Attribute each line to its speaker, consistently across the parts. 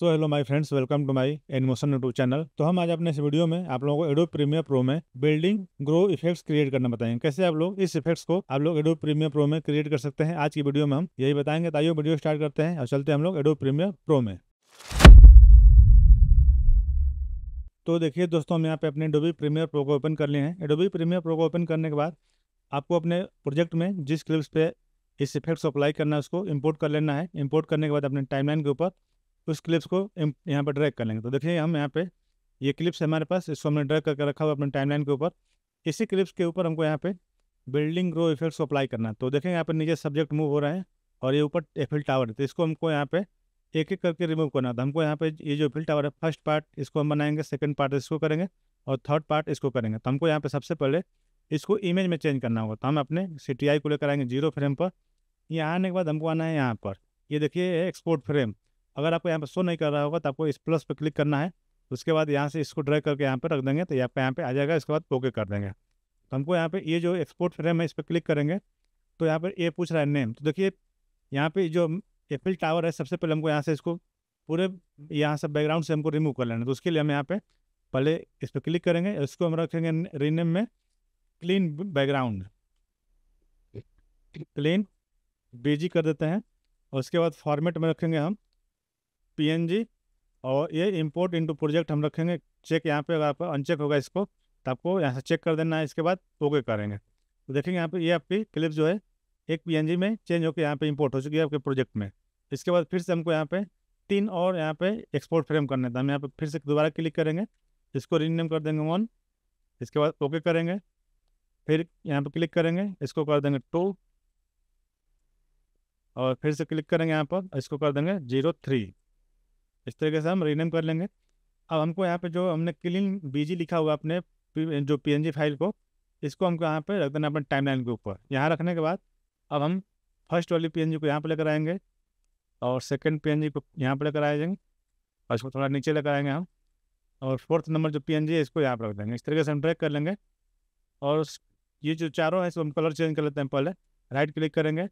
Speaker 1: तो hello my friends welcome to my animation YouTube channel तो हम आज अपने इस वीडियो में आप लोगों को एडो प्रीमियर प्रो में बिल्डिंग ग्रो इफेक्ट्स क्रिएट करना बताएंगे कैसे आप लोग इस इफेक्ट्स को आप लोग एडो प्रीमियर प्रो में क्रिएट कर सकते हैं आज की वीडियो में हम यही बताएंगे ताइयो वीडियो स्टार्ट करते हैं और चलते हैं हम लोग एडो प्रीमियर प्रो में तो देखिए दोस्तों हम यहाँ पे अपने एडोबी प्रीमियर प्रो को ओपन कर लिए हैं एडोबी प्रीमियर प्रो को ओपन करने के बाद आपको अपने प्रोजेक्ट में जिस क्लिप्स पे इस इफेक्ट्स को अप्लाई करना है उसको इम्पोर्ट कर लेना है इम्पोर्ट करने के बाद अपने टाइमलाइन के ऊपर उस क्लिप्स को यहाँ पर ड्रैग कर लेंगे तो देखिए हम यहाँ पे ये क्लिप्स है हमारे पास इसको हमने ड्रैग करके रखा हुआ अपने टाइमलाइन के ऊपर इसी क्लिप्स के ऊपर हमको यहाँ पे बिल्डिंग ग्रो इफेक्ट्स को अप्लाई करना है तो देखें यहाँ पर नीचे सब्जेक्ट मूव हो रहे हैं और ये ऊपर एफिल टावर है तो इसको हमको यहाँ पे एक एक करके रिमूव करना था तो हमको यहाँ पे ये जो फिल टावर है फर्स्ट पार्ट इसको हम बनाएंगे सेकंड पार्ट इसको करेंगे और थर्ड पार्ट इसको करेंगे तो हमको यहाँ पे सबसे पहले इसको इमेज में चेंज करना होगा तो हम अपने सी को लेकर आएंगे जीरो फ्रेम पर यहाँ आने के बाद हमको आना है यहाँ पर ये देखिए एक्सपोर्ट फ्रेम अगर आपको यहाँ पर शो नहीं कर रहा होगा तो आपको इस प्लस पर क्लिक करना है उसके बाद यहाँ से इसको ड्रैग करके यहाँ पर रख देंगे तो यहाँ पर यहाँ पर आ जाएगा इसके बाद ओके कर देंगे तो हमको यहाँ पे ये जो एक्सपोर्ट फ्रेम है इस पर क्लिक करेंगे तो यहाँ पर ये पूछ रहा है नेम तो देखिए यहाँ पे जो एफिल टावर है सबसे पहले हमको यहाँ से इसको पूरे यहाँ से बैकग्राउंड से हमको रिमूव कर लेना है तो उसके लिए हम यहाँ पे पहले इस पर क्लिक करेंगे इसको हम रखेंगे रीनेम में क्लीन बैकग्राउंड क्लीन बीजी कर देते हैं और उसके बाद फॉर्मेट में रखेंगे हम पी और ये इम्पोर्ट इनटू प्रोजेक्ट हम रखेंगे चेक यहाँ पे अगर आप अनचेक होगा इसको तो आपको यहाँ से चेक कर देना है इसके बाद ओके करेंगे तो देखेंगे यहाँ पे ये आपकी क्लिप जो है एक पी में चेंज होकर यहाँ पे इम्पोर्ट हो चुकी है आपके प्रोजेक्ट में इसके बाद फिर से हमको यहाँ पे तीन और यहाँ पे एक्सपोर्ट फ्रेम करने था हम यहाँ पे फिर से दोबारा क्लिक करेंगे इसको रीनेम कर देंगे वन इसके बाद ओके करेंगे फिर यहाँ पे क्लिक करेंगे इसको कर देंगे टू और फिर से क्लिक करेंगे यहाँ पर इसको कर देंगे जीरो थ्री इस तरीके से हम रीनेम कर लेंगे अब हमको यहाँ पे जो हमने क्लीन बीजी लिखा हुआ अपने जो पीएनजी फाइल को इसको हमको यहाँ पे रख देना अपने टाइमलाइन के ऊपर यहाँ रखने के बाद अब हम फर्स्ट वाली पीएनजी को यहाँ पर लेकर आएंगे और सेकंड पीएनजी को यहाँ पर लेकर आएंगे जाएंगे और इसको थोड़ा नीचे लेकर आएंगे हम और फोर्थ नंबर जो पी है इसको यहाँ पर रख देंगे इस तरीके से हम ट्रैक कर लेंगे और ये जो चारों है इसको हम कलर चेंज कर लेते हैं पहले राइट क्लिक करेंगे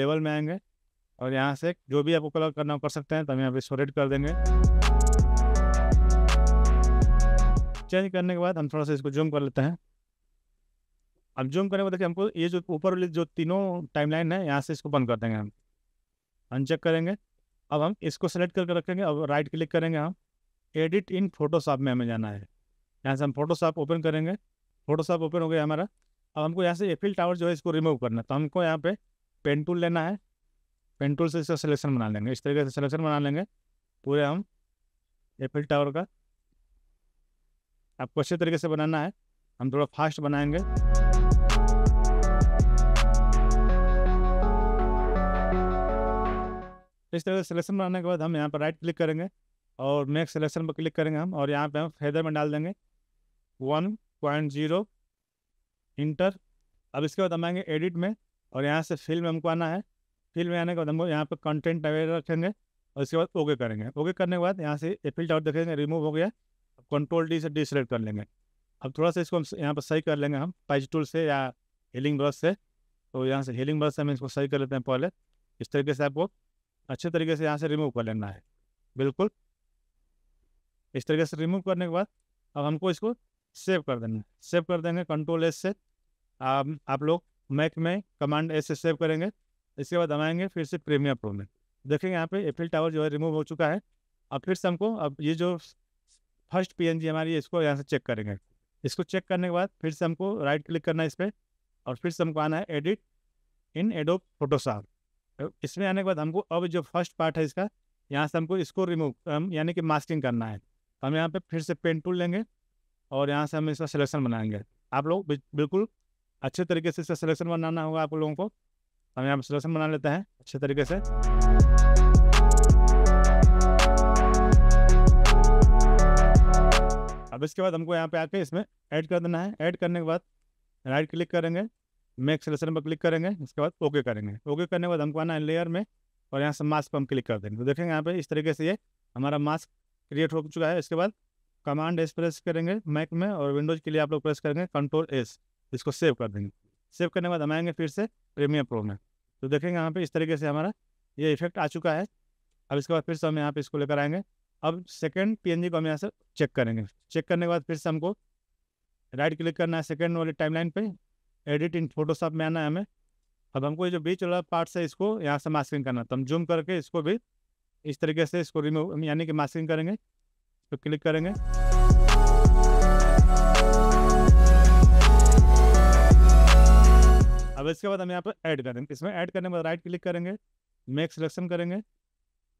Speaker 1: लेवल में आएंगे और यहाँ से जो भी आपको कलर करना कर सकते हैं तो हम यहाँ पे रेड कर देंगे चेंज करने के बाद हम थोड़ा सा इसको जूम कर लेते हैं अब जूम करने के बाद देखिए हमको ये जो ऊपर वाली जो तीनों टाइमलाइन है यहाँ से इसको बंद कर देंगे हम अनचेक करेंगे अब हम इसको सेलेक्ट करके रखेंगे अब राइट क्लिक करेंगे हम एडिट इन फोटोशॉप में हमें जाना है यहाँ से हम फोटोशॉप ओपन करेंगे फोटोशॉप ओपन हो गया हमारा अब हमको यहाँ से एफिल टावर जो है इसको रिमूव करना है तो हमको यहाँ पे पेन टूल लेना है पेन टूल से इसका सिलेक्शन बना लेंगे इस तरीके से सिलेक्शन बना लेंगे पूरे हम एफिल टावर का आपको अच्छे तरीके से बनाना है हम थोड़ा फास्ट बनाएंगे इस तरह से सिलेक्शन बनाने के बाद हम यहाँ पर राइट क्लिक करेंगे और मेक सिलेक्शन पर क्लिक करेंगे हम और यहाँ पे हम फेदर में डाल देंगे वन पॉइंट जीरो इंटर अब इसके बाद हम आएंगे एडिट में और यहाँ से फिल में हमको आना है फील्ड में आने के बाद हम यहाँ पर कंटेंट अवेयर रखेंगे और इसके बाद ओके करेंगे ओके करने के बाद यहाँ से फिल्ट आउट देखेंगे रिमूव हो गया अब कंट्रोल डी से डिसलेक्ट कर लेंगे अब थोड़ा सा इसको हम यहाँ पर सही कर लेंगे हम पाइज टूल से या हीलिंग ब्रश से तो यहाँ से हीलिंग ब्रश से हम इसको सही कर लेते हैं पहले इस तरीके से आपको अच्छे तरीके से यहाँ से रिमूव कर लेना है बिल्कुल इस तरीके से रिमूव करने के बाद अब हमको इसको सेव कर देना है सेव कर देंगे कंट्रोल एस से आप लोग मैक में कमांड एस से सेव करेंगे इसके बाद हम आएंगे फिर से प्रीमियर प्रो में देखिए यहाँ पे एफिल टावर जो है रिमूव हो चुका है अब फिर से हमको अब ये जो फर्स्ट पी हमारी है इसको यहाँ से चेक करेंगे इसको चेक करने के बाद फिर से हमको राइट क्लिक करना है इस पर और फिर से हमको आना है एडिट इन एडोप फोटोशॉप इसमें आने के बाद हमको अब जो फर्स्ट पार्ट है इसका यहाँ से हमको इसको रिमूव यानी कि मास्किंग करना है तो हम यहाँ पर फिर से पेन टूल लेंगे और यहाँ से हम इसका सिलेक्शन बनाएंगे आप लोग बिल्कुल अच्छे तरीके से इसका सिलेक्शन बनाना होगा आप लोगों को हम यहाँ पर सलेक्शन बना लेते हैं अच्छे तरीके से अब इसके बाद हमको यहाँ पे आके इसमें ऐड कर देना है ऐड करने के बाद राइट क्लिक करेंगे मेक सिलेक्शन पर क्लिक करेंगे इसके बाद ओके करेंगे ओके करने के बाद हमको आना है लेयर में और यहाँ से मास्क पर हम क्लिक कर देंगे तो देखेंगे यहाँ पे इस तरीके से ये हमारा मास्क क्रिएट हो चुका है इसके बाद कमांड एस प्रेस करेंगे मैक में और विंडोज़ के लिए आप लोग प्रेस करेंगे कंट्रोल एस इसको सेव कर देंगे सेव करने के बाद हम आएंगे फिर से प्रीमियर प्रो में तो देखेंगे यहाँ पे इस तरीके से हमारा ये इफेक्ट आ चुका है अब इसके बाद फिर से हम यहाँ पे इसको लेकर आएंगे अब सेकेंड पी को हम यहाँ से चेक करेंगे चेक करने के बाद फिर से हमको राइट क्लिक करना है सेकेंड वाले टाइमलाइन पे एडिट इन फोटोशॉप में आना है हमें अब हमको ये जो बीच वाला पार्ट्स है इसको यहाँ से मास्किंग करना है तो हम जूम करके इसको भी इस तरीके से इसको रिमूव यानी कि मास्किंग करेंगे तो क्लिक करेंगे अब इसके बाद हम यहाँ पर ऐड करेंगे इसमें ऐड करने के बाद राइट क्लिक करेंगे मेक सिलेक्शन करेंगे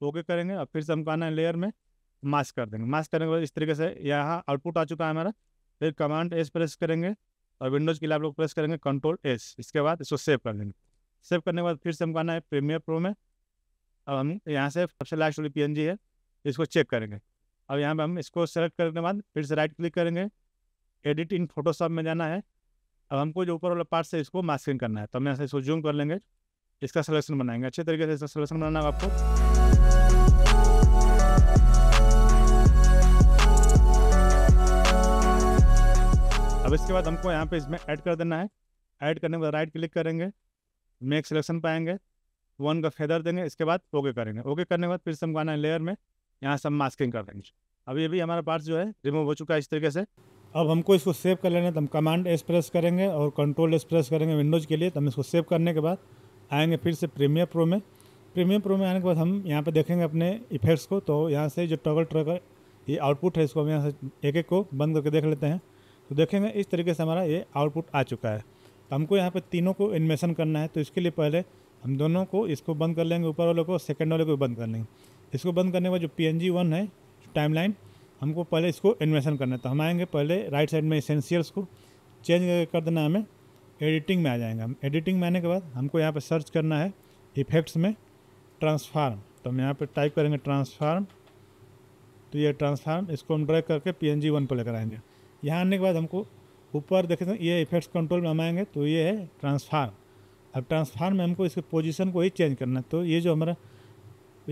Speaker 1: ओके करेंगे और फिर से हमको आना है लेयर में मास्क कर देंगे मास्क करने के बाद इस तरीके से यहाँ आउटपुट आ चुका है हमारा फिर कमांड एस प्रेस करेंगे और विंडोज़ के लिए आप लोग प्रेस करेंगे कंट्रोल एस इसके बाद इसको सेव कर लेंगे सेव करने के बाद फिर से हमको आना है प्रीमियर प्रो में अब हम यहाँ से सबसे लास्ट वाली पी है इसको चेक करेंगे अब यहाँ पर हम इसको सेलेक्ट करने के बाद फिर से राइट क्लिक करेंगे एडिट इन फोटोशॉप में जाना है अब हमको जो ऊपर वाला पार्ट से इसको मास्किंग करना है तो हम यहाँ से इसको जूम कर लेंगे इसका सिलेक्शन बनाएंगे अच्छे तरीके से इसका सिलेक्शन बनाना है आपको अब इसके बाद हमको यहाँ पे इसमें ऐड कर देना है ऐड करने के बाद राइट क्लिक करेंगे मेक सिलेक्शन पाएंगे वन का फेदर देंगे इसके बाद ओके करेंगे ओके करने के बाद फिर से हमको आना है लेयर में यहाँ से हम मास्किंग कर देंगे अभी अभी हमारा पार्ट जो है रिमूव हो चुका है इस तरीके से अब हमको इसको सेव कर लेना तो हम कमांड एस प्रेस करेंगे और कंट्रोल एस प्रेस करेंगे विंडोज़ के लिए तो हम इसको सेव करने के बाद आएंगे फिर से प्रीमियर प्रो में प्रीमियर प्रो में आने के बाद हम यहाँ पे देखेंगे अपने इफेक्ट्स को तो यहाँ से जो टगल ट्रगर ये आउटपुट है इसको हम यहाँ से एक एक को बंद करके देख लेते हैं तो देखेंगे इस तरीके से हमारा ये आउटपुट आ चुका है तो हमको यहाँ पर तीनों को एनिमेशन करना है तो इसके लिए पहले हम दोनों को इसको बंद कर लेंगे ऊपर वाले को सेकेंड वाले को बंद कर लेंगे इसको बंद करने के बाद जो पी एन जी वन है टाइम हमको पहले इसको एनिमेशन करना है तो हम आएंगे पहले राइट साइड में इसेंशियल्स को चेंज कर देना हमें एडिटिंग में आ जाएंगे हम एडिटिंग में आने के बाद हमको यहाँ पर सर्च करना है इफेक्ट्स में ट्रांसफार्म तो हम यहाँ पर टाइप करेंगे ट्रांसफार्म तो ये ट्रांसफार्म इसको हम ड्रैग करके पी एन जी वन पर लेकर आएंगे यहाँ आने के बाद हमको ऊपर देखें तो ये इफेक्ट्स कंट्रोल में हम आएंगे तो ये है ट्रांसफार्म अब ट्रांसफार्म में हमको इसके पोजीशन को ही चेंज करना है तो ये जो हमारा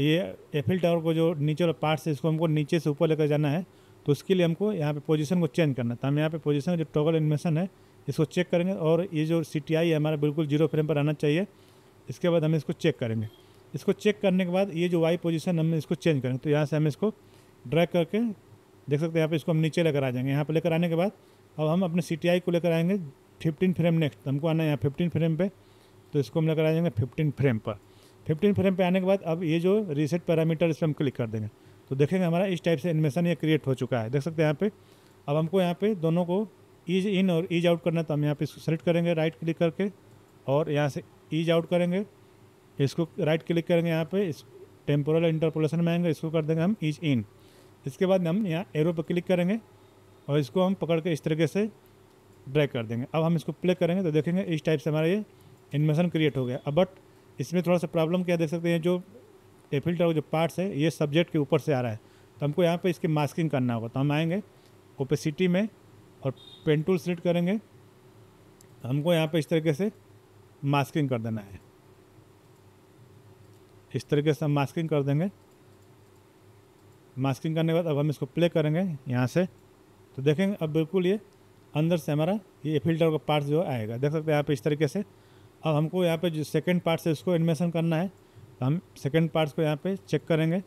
Speaker 1: ये एफिल टावर को जो नीचे वाला पार्ट है इसको हमको नीचे से ऊपर लेकर जाना है तो उसके लिए हमको यहाँ पे पोजीशन को चेंज करना है तो हम यहाँ पे पोजीशन जो टॉगल एनिमेशन है इसको चेक करेंगे और ये जो सी टी आई है हमारा बिल्कुल जीरो फ्रेम पर आना चाहिए इसके बाद हम इसको चेक करेंगे इसको चेक करने के बाद ये जो वाई पोजिशन हम इसको चेंज करेंगे तो यहाँ से हम इसको ड्रैक करके देख सकते हैं यहाँ पर इसको हम नीचे लेकर आ जाएंगे यहाँ पर लेकर आने के बाद अब हम अपने सी को लेकर आएंगे फिफ्टीन फ्रेम नेक्स्ट हमको आना है यहाँ फिफ्टीन फ्रेम पर तो इसको हम लेकर आ जाएंगे फिफ्टीन फ्रेम पर फिफ्टीन फ्रेम पे आने के बाद अब ये जो रीसेट पैरामीटर इस पर हम क्लिक कर देंगे तो देखेंगे हमारा इस टाइप से एनिमेशन ये क्रिएट हो चुका है देख सकते हैं यहाँ पे अब हमको यहाँ पे दोनों को ईज इन और ईज आउट करना तो हम यहाँ पे इसको सेलेक्ट करेंगे राइट क्लिक करके और यहाँ से ईज आउट करेंगे इसको राइट क्लिक करेंगे यहाँ पे इस टेम्पोरल इंटरपोलेशन में आएंगे इसको कर देंगे हम ईज इन इसके बाद हम यहाँ एरो पर क्लिक करेंगे और इसको हम पकड़ के इस तरीके से ड्रैग कर देंगे अब हम इसको प्ले करेंगे तो देखेंगे इस टाइप से हमारा ये एनिमेशन क्रिएट हो गया अब बट इसमें थोड़ा सा प्रॉब्लम क्या देख सकते हैं जो एफिल का जो पार्ट्स है ये सब्जेक्ट के ऊपर से आ रहा है तो हमको यहाँ पे इसकी मास्किंग करना होगा तो हम आएंगे ओपेसिटी में और पेन टूल सिलेक्ट करेंगे तो हमको यहाँ पे इस तरीके से मास्किंग कर देना है इस तरीके से हम मास्किंग कर देंगे मास्किंग करने के बाद अब हम इसको प्ले करेंगे यहाँ से तो देखेंगे अब बिल्कुल ये अंदर से हमारा ये फिल्टर का पार्ट जो आएगा देख सकते हैं यहाँ पे इस तरीके से अब हमको यहाँ पे जो सेकेंड पार्ट से इसको एडमिशन करना है तो हम सेकेंड पार्ट्स को यहाँ पे चेक करेंगे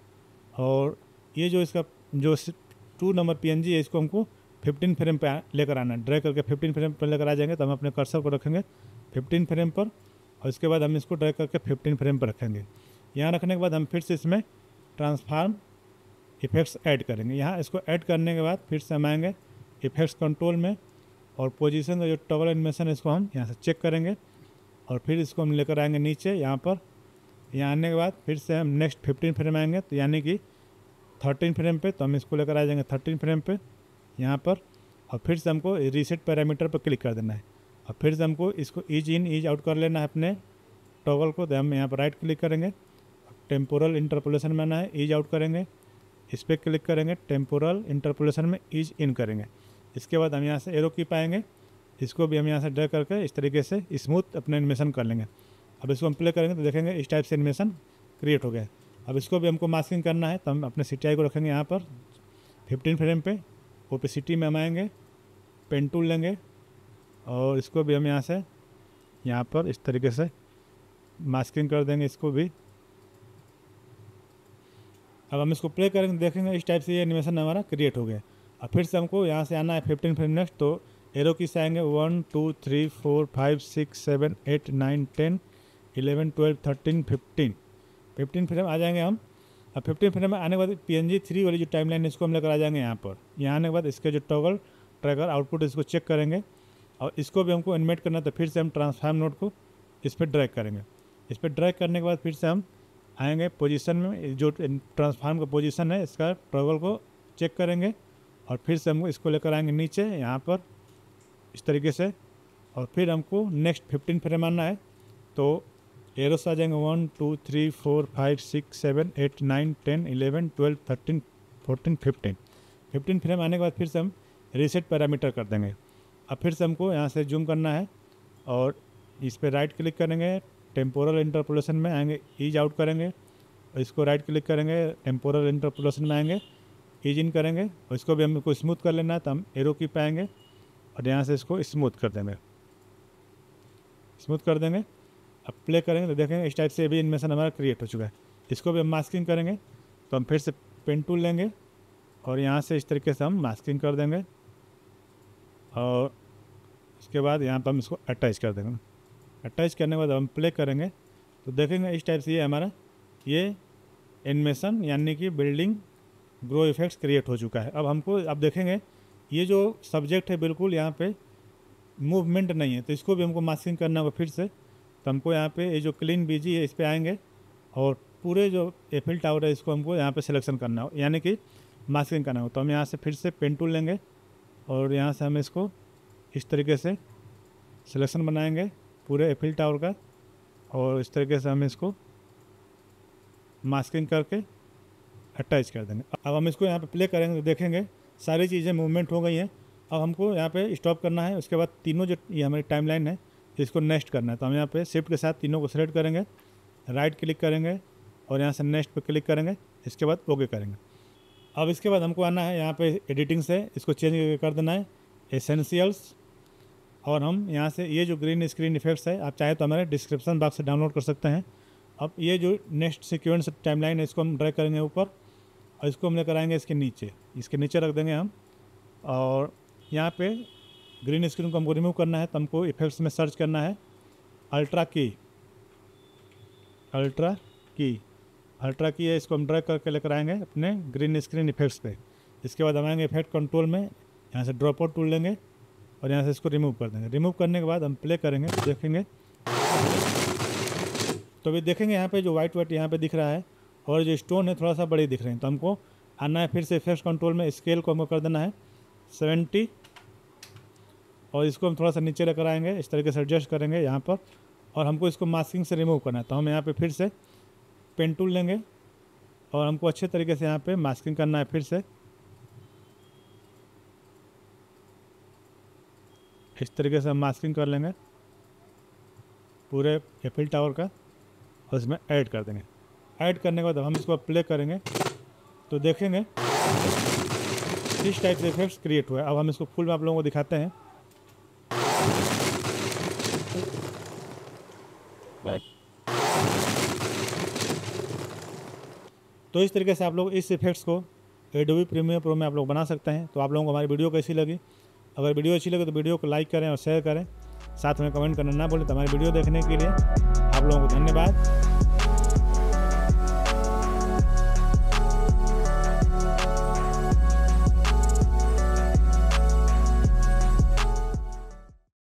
Speaker 1: और ये जो इसका जो टू नंबर पीएनजी है इसको हमको फिफ्टीन फ्रेम पे लेकर आना है ड्रैग करके फिफ्टीन फ्रेम पर लेकर आ जाएंगे तो हम अपने कर्सर को रखेंगे फिफ्टीन फ्रेम पर और इसके बाद हम इसको ड्रैग करके फिफ्टीन फ्रेम पर रखेंगे यहाँ रखने के बाद हम फिर से इसमें ट्रांसफार्म इफेक्ट्स ऐड करेंगे यहाँ इसको ऐड करने के बाद फिर से हम आएँगे इफेक्ट्स कंट्रोल में और पोजीशन का जो टबल एनिमेशन है इसको हम यहाँ से चेक करेंगे और फिर इसको हम लेकर आएंगे नीचे यहाँ पर यहाँ आने के बाद फिर से हम नेक्स्ट फिफ्टीन फ्रेम आएंगे तो यानी कि थर्टीन फ्रेम पे तो हम इसको लेकर आ जाएंगे थर्टीन फ्रेम पे यहाँ पर और फिर से हमको रीसेट पैरामीटर पर क्लिक कर देना है और फिर से हमको इसको इज इन इज आउट कर लेना है अपने टॉगल को तो हम यहाँ पर राइट क्लिक करेंगे टेम्पोरल इंटरपोलेशन में आना है इज आउट करेंगे इस पर क्लिक करेंगे टेम्पोरल इंटरपोलेशन में इज इन करेंगे इसके बाद हम यहाँ से एरो की पाएंगे इसको भी हम यहाँ से ड्रैग करके इस तरीके से स्मूथ अपना एनिमेशन कर लेंगे अब इसको हम प्ले करेंगे तो देखेंगे इस टाइप से एनिमेशन क्रिएट हो गया अब इसको भी हमको मास्किंग करना है तो हम अपने सी को रखेंगे यहाँ पर फिफ्टीन फ्रेम पे ओपेसिटी में हम आएँगे पेन टूल लेंगे और इसको भी हम यहाँ से यहाँ पर इस तरीके से मास्किंग कर देंगे इसको भी अब हम इसको प्ले करेंगे तो देखेंगे इस टाइप से ये एनिमेशन हमारा क्रिएट हो गया और फिर से हमको यहाँ से आना है फिफ्टीन फ्रेम नेक्स्ट तो एरो की से आएंगे one two three four five six seven eight nine ten eleven twelve thirteen fifteen fifteen frame आ जाएंगे हम अब फिफ्टीन फ्रेम में आने के बाद पी एन जी थ्री वाली जो टाइम लाइन है इसको हम लेकर आ जाएंगे यहाँ पर यहाँ आने के बाद इसके जो टॉगल ट्रैकर आउटपुट इसको चेक करेंगे और इसको भी हमको एनिमेट करना तो फिर से हम ट्रांसफार्म नोट को इस पर ड्रैक करेंगे इस पर ड्रैक करने के बाद फिर से हम आएंगे पोजीशन में जो ट्रांसफार्म का पोजीशन है इसका ट्रगल को चेक करेंगे और फिर से हम इसको लेकर आएंगे नीचे यहाँ पर इस तरीके से और फिर हमको नेक्स्ट फिफ्टीन फ्रेम आना है तो एरोस आ जाएंगे one two three four five six seven eight nine ten eleven twelve thirteen fourteen fifteen fifteen frame आने के बाद फिर से हम रीसेट पैरामीटर कर देंगे अब फिर से हमको यहाँ से जूम करना है और इस पर राइट क्लिक करेंगे टेम्पोरल इंटरपोलेशन में आएंगे ईज आउट करेंगे और इसको राइट क्लिक करेंगे टेम्पोरल इंटरपोलेशन में आएंगे ईज इन करेंगे और इसको भी हमको स्मूथ कर लेना है तो हम एरो की पाएंगे और यहाँ से इसको स्मूथ कर देंगे स्मूथ कर देंगे अब प्ले करेंगे तो देखेंगे इस टाइप से अभी इनमेशन हमारा क्रिएट हो चुका है इसको भी हम मास्किंग करेंगे तो हम फिर से पेन टूल लेंगे और यहाँ से इस तरीके से हम मास्किंग कर देंगे और इसके बाद यहाँ पर हम इसको अटैच कर देंगे अटैच करने के बाद हम प्ले करेंगे तो देखेंगे इस टाइप से ये हमारा ये एनिमेशन यानी कि बिल्डिंग ग्रो इफेक्ट्स क्रिएट हो चुका है अब हमको अब देखेंगे ये जो सब्जेक्ट है बिल्कुल यहाँ पे मूवमेंट नहीं है तो इसको भी हमको मास्किंग करना होगा फिर से तो हमको यहाँ पे ये जो क्लीन बीजी है इस पर आएंगे और पूरे जो एफिल टावर है इसको हमको यहाँ पे सिलेक्शन करना हो यानी कि मास्किंग करना हो तो हम यहाँ से फिर से पेन टूल लेंगे और यहाँ से हम इसको इस तरीके से सिलेक्शन बनाएंगे पूरे एफिल टावर का और इस तरीके से हम इसको मास्किंग करके अटैच कर देंगे अब हम इसको यहाँ पे प्ले करेंगे देखेंगे सारी चीज़ें मूवमेंट हो गई हैं अब हमको यहाँ पे स्टॉप करना है उसके बाद तीनों जो ये हमारी टाइमलाइन है इसको नेक्स्ट करना है तो हम यहाँ पे शिफ्ट के साथ तीनों को सेलेक्ट करेंगे राइट क्लिक करेंगे और यहाँ से नेक्स्ट पे क्लिक करेंगे इसके बाद ओके करेंगे अब इसके बाद हमको आना है यहाँ पे एडिटिंग से इसको चेंज कर देना है एसेंशियल्स और हम यहाँ से ये जो ग्रीन स्क्रीन इफेक्ट्स है आप चाहे तो हमारे डिस्क्रिप्सन बॉक्स से डाउनलोड कर सकते हैं अब ये जो नेक्स्ट सिक्वेंस टाइमलाइन है इसको हम ड्रैग करेंगे ऊपर और इसको हम लेकर आएंगे इसके नीचे इसके नीचे रख देंगे हम और यहाँ पे ग्रीन स्क्रीन को हमको रिमूव करना है तो हमको इफेक्ट्स में सर्च करना है अल्ट्रा की अल्ट्रा की अल्ट्रा की है इसको हम ड्रैग करके लेकर आएंगे अपने ग्रीन स्क्रीन इफेक्ट्स पे इसके बाद हम आएंगे इफेक्ट कंट्रोल में यहाँ से ड्रॉप आउट टूल लेंगे और यहाँ से इसको रिमूव कर देंगे रिमूव करने के बाद हम प्ले करेंगे तो देखेंगे तो अभी देखेंगे यहाँ पे जो व्हाइट व्हाइट यहाँ पे दिख रहा है और जो स्टोन है थोड़ा सा बड़े दिख रहे हैं तो हमको आना है फिर से इफेक्ट कंट्रोल में स्केल को हमको कर देना है सेवेंटी और इसको हम थोड़ा सा नीचे लेकर आएंगे इस तरीके से एडजस्ट करेंगे यहाँ पर और हमको इसको मास्किंग से रिमूव करना है तो हम यहाँ पे फिर से पेन टूल लेंगे और हमको अच्छे तरीके से यहाँ पे मास्किंग करना है फिर से इस तरीके से हम मास्किंग कर लेंगे पूरे एफिल टावर का और इसमें ऐड कर देंगे ऐड करने के बाद हम इसको प्ले करेंगे तो देखेंगे किस टाइप के इफेक्ट्स क्रिएट हुए अब हम इसको फुल में आप लोगों को दिखाते हैं तो इस तरीके से आप लोग इस इफेक्ट्स को एडोबी प्रीमियर प्रो में आप लोग बना सकते हैं तो आप लोगों को हमारी वीडियो कैसी लगी अगर वीडियो अच्छी लगे तो वीडियो को लाइक करें और शेयर करें साथ में कमेंट करना ना भूलें तो हमारी वीडियो देखने के लिए आप लोगों को धन्यवाद